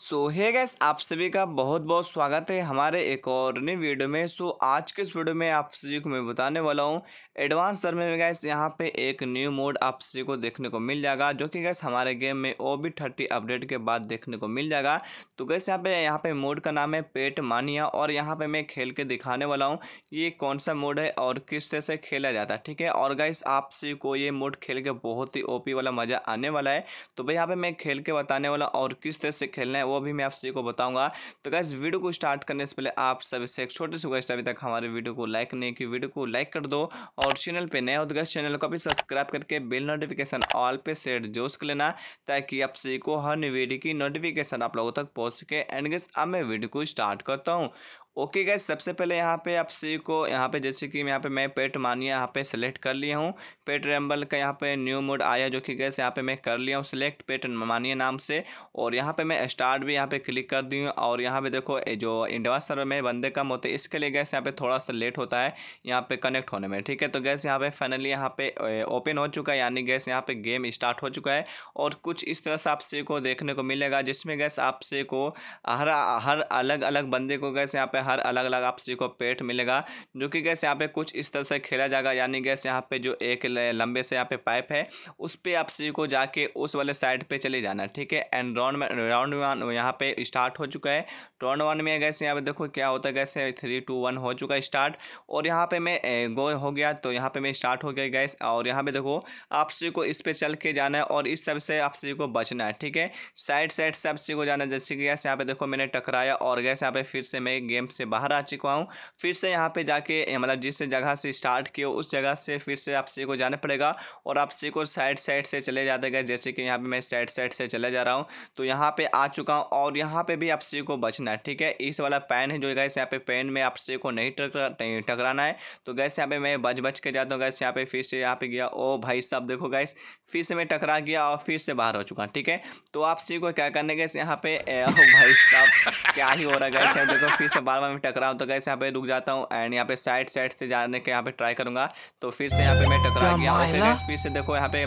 सो है गैस आप सभी का बहुत बहुत स्वागत है हमारे एक और नए वीडियो में सो so, आज के इस वीडियो में आप सभी को मैं बताने वाला हूँ एडवांस दर में गैस यहाँ पे एक न्यू मोड आप सभी को देखने को मिल जाएगा जो कि गैस हमारे गेम में ओ बी थर्टी अपडेट के बाद देखने को मिल जाएगा तो गैस यहाँ पे यहाँ पे मोड का नाम है पेट मानिया और यहाँ पे मैं खेल के दिखाने वाला हूँ ये कौन सा मोड है और किस तरह से खेला जाता है ठीक है और गैस आप सभी को ये मोड खेल के बहुत ही ओ वाला मज़ा आने वाला है तो भाई यहाँ पर मैं खेल के बताने वाला और किस तरह से खेलना है वो भी मैं आप सभी को बताऊंगा तो गैस वीडियो को स्टार्ट करने से पहले आप सभी से एक छोटे से गैस अभी तक हमारे वीडियो को लाइक नहीं की वीडियो को लाइक कर दो और चैनल पर नए हो तो गैस चैनल को भी सब्सक्राइब करके बिल नोटिफिकेशन ऑल पे सेट जोश कर लेना ताकि आप सभी को हर वीडियो की नोटिफिकेशन आप लोगों तक पहुँच सके एंड गैस अब मैं वीडियो को स्टार्ट करता हूँ ओके गैस सबसे पहले यहाँ पे आप सी को यहाँ पे जैसे कि यहाँ पे मैं पेट मानिया यहाँ पे सेलेक्ट कर लिया हूँ पेट रैम्बल का यहाँ पे न्यू मोड आया जो कि गैस यहाँ पे मैं कर लिया हूँ सिलेक्ट पेट मानिया नाम से और यहाँ पे मैं स्टार्ट भी यहाँ पे क्लिक कर दी हूँ और यहाँ पे देखो जो इंडवा सर्वर में बंदे कम होते हैं इसके लिए गैस यहाँ पर थोड़ा सा लेट होता है यहाँ पर कनेक्ट होने में ठीक है तो गैस यहाँ पे फाइनली यहाँ पे ओपन हो चुका है यानी गैस यहाँ पर गेम स्टार्ट हो चुका है और कुछ इस तरह से आप सी को देखने को मिलेगा जिसमें गैस आपसे को हर हर अलग अलग बंदे को गैस यहाँ पे हर अलग अलग आप सभी को पेट मिलेगा जो कि गैस यहाँ पे कुछ इस तरह से खेला जाएगा यानी गैस यहाँ पे जो एक लंबे से यहाँ पे पाइप है उस पर आप सी को जाके उस वाले साइड पे चले जाना है ठीक है एंड राउंड में राउंड वन यहाँ पे स्टार्ट हो चुका है राउंड वन में गैस यहाँ पे देखो क्या होता है गैस थ्री टू वन हो चुका है स्टार्ट और यहाँ पे मैं गो हो गया तो यहाँ पे मैं स्टार्ट हो गया गैस और यहाँ पे देखो आप सभी को इस पर चल के जाना है और इस सब से आप सी को बचना है ठीक है साइड साइड से आप सभी को जाना जैसे कि गैस यहाँ पे देखो मैंने टकराया और गैस यहाँ पे फिर से मैं गेम अकाउंट से बाहर आ चुका हूँ फिर से यहाँ पे जाके मतलब जिस जगह से स्टार्ट किया उस जगह से फिर से आपसे को जाना पड़ेगा और आपसे को साइड साइड से चले जाते गए जैसे कि यहाँ पर मैं साइड साइड से चले जा रहा हूँ तो यहाँ पर आ चुका हूँ और यहाँ पर भी आपसे को बचना है ठीक है इस वाला पैन है जो गैस यहाँ पे पैन में आपसे को नहीं टकरा टकराना है तो गैस यहाँ पे मैं बच बच के जाता हूँ गैस यहाँ पे फिर से यहाँ पे गया ओ भाई साहब देखो गैस फिर से मैं टकरा गया और फिर से बाहर हो चुका ठीक है तो आपसे को क्या करने गए यहाँ पे ओ भाई साहब क्या ही हो रहा है गैस देखो फिर से बाहर बार मैं टकरा तो कैसे यहाँ पे रुक जाता हूँ एंड यहाँ पे साइड साइड से जाने के यहाँ पे ट्राई करूंगा तो फिर से यहाँ पे मैं टकरा गया स्पीड से देखो यहाँ पे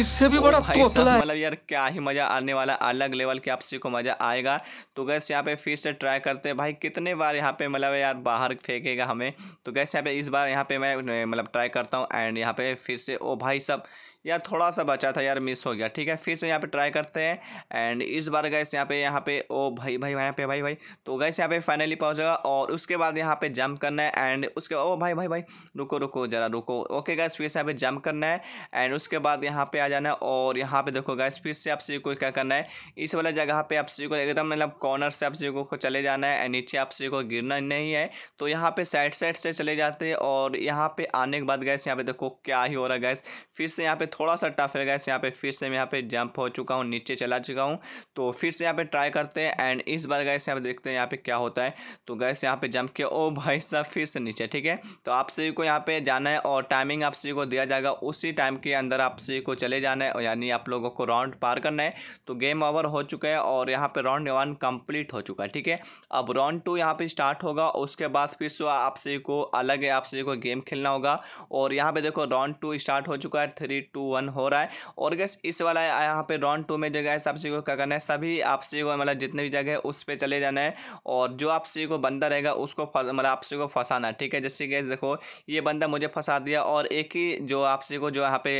इससे भी बड़ा मतलब यार क्या ही मजा आने वाला अलग लेवल की आपसी को मजा आएगा तो कैसे यहाँ पे फिर से ट्राई करते हैं भाई कितने बार यहाँ पे मतलब यार बाहर फेंकेगा हमें तो कैसे यहाँ पे इस बार यहाँ पे मैं मतलब ट्राई करता हूँ एंड यहाँ पे फिर से ओ भाई सब यार थोड़ा सा बचा था यार मिस हो गया ठीक है फिर से यहाँ पे ट्राई करते हैं एंड इस बार गए यहाँ पे यहाँ पे ओ भाई भाई यहाँ पे भाई भाई तो गैस यहाँ पे फाइनली पहुँचेगा और उसके बाद यहाँ पे जंप करना है एंड उसके ओ भाई भाई भाई रुको रुको ज़रा रुको ओके गैस फिर से यहाँ पे जंप करना है एंड उसके बाद यहाँ पे आ जाना है और यहाँ पे देखो गैस फिर से आप सी को क्या करना है इस वाला जगह पे आप सी को एकदम मतलब कॉर्नर से आप सी को चले जाना है एंड नीचे आप सी को गिरना नहीं है तो यहाँ पे साइड साइड से चले जाते हैं और यहाँ पे आने के बाद गैस यहाँ पे देखो क्या ही हो रहा है गैस फिर से यहाँ पे थोड़ा सा टफ है गैस यहाँ पे फिर से मैं यहाँ पे जंप हो चुका हूँ नीचे चला चुका हूँ तो फिर से यहाँ पे ट्राई करते हैं एंड इस बार गैस यहाँ पे देखते हैं यहाँ पे क्या होता है तो गैस यहाँ पे जंप किया ओ भाई साहब फिर से नीचे ठीक है तो आप सभी को यहाँ पे जाना है और टाइमिंग आप सभी को दिया जाएगा उसी टाइम के अंदर आप सभी को चले जाना है यानी आप लोगों को राउंड पार करना है तो गेम ओवर हो चुका है और यहाँ पर राउंड वन कंप्लीट हो चुका है ठीक है अब राउंड टू यहाँ पर स्टार्ट होगा उसके बाद फिर से आप सभी को अलग है आप सभी को गेम खेलना होगा और यहाँ पर देखो राउंड टू स्टार्ट हो चुका है थ्री टू टू वन हो रहा है और गैस इस वाला यहाँ पे राउंड टू में जो गैस आप सभी को क्या करना है सभी आप सभी को मतलब जितने भी जगह है उस पर चले जाना है और जो आप सभी को बंदा रहेगा उसको मतलब आप सभी को फंसाना ठीक है जैसे गैस देखो ये बंदा मुझे फंसा दिया और एक ही जो आप सभी को जो यहाँ पे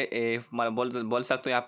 मतलब बोल बोल सकते हो यहाँ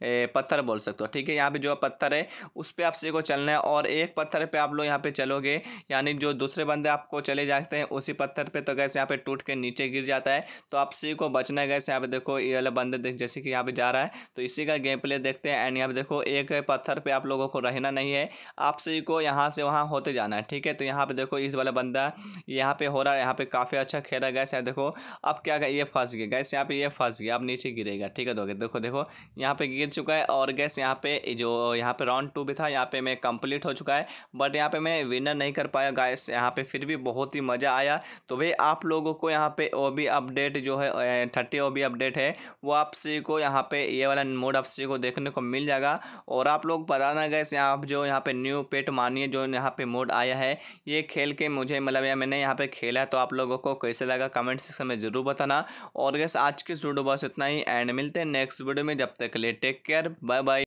पे पत्थर बोल सकते हो ठीक है यहाँ पे जो पत्थर है उस पर आप सभी को चलना है और एक पत्थर पर आप लोग यहाँ पे चलोगे यानी जो दूसरे बंदे आपको चले जाते हैं उसी पत्थर पर तो गैस यहाँ पे टूट के नीचे गिर जाता है तो आप सभी को बचना है गैस यहाँ पे देखो ये वाला बंदे देख जैसे कि यहाँ पे जा रहा है तो इसी का गेम प्ले देखते हैं एंड यहाँ पे देखो एक पत्थर पे आप लोगों को रहना नहीं है आप सभी को यहाँ से वहाँ होते जाना है ठीक है तो यहाँ पे देखो इस वाला बंदा यहाँ पे हो रहा है यहाँ पे काफ़ी अच्छा खेला गया यहाँ देखो अब क्या ये फंस गया गैस यहाँ पे ये फंस गया अब नीचे गिरेगा ठीक है दोगे देखो देखो यहाँ पे गिर चुका है और गैस यहाँ पे जो यहाँ पे राउंड टू भी था यहाँ पे मैं कंप्लीट हो चुका है बट यहाँ पे मैं विनर नहीं कर पाया गैस यहाँ पे फिर भी बहुत ही मज़ा आया तो भाई आप लोगों को यहाँ पे ओ अपडेट जो है थर्टी ओ अपडेट है वो आप सी को यहाँ पे ये वाला मोड ऑफ सी को देखने को मिल जाएगा और आप लोग बताना गए यहाँ आप जो यहाँ पे न्यू पेट मानिए जो यहाँ पे मोड आया है ये खेल के मुझे मतलब या मैंने यहाँ पे खेला तो आप लोगों को कैसे लगा कमेंट सेक्शन में ज़रूर बताना और गैस आज के वीडियो बस इतना ही एंड मिलते हैं नेक्स्ट वीडियो में जब तक के लिए टेक केयर बाय बाय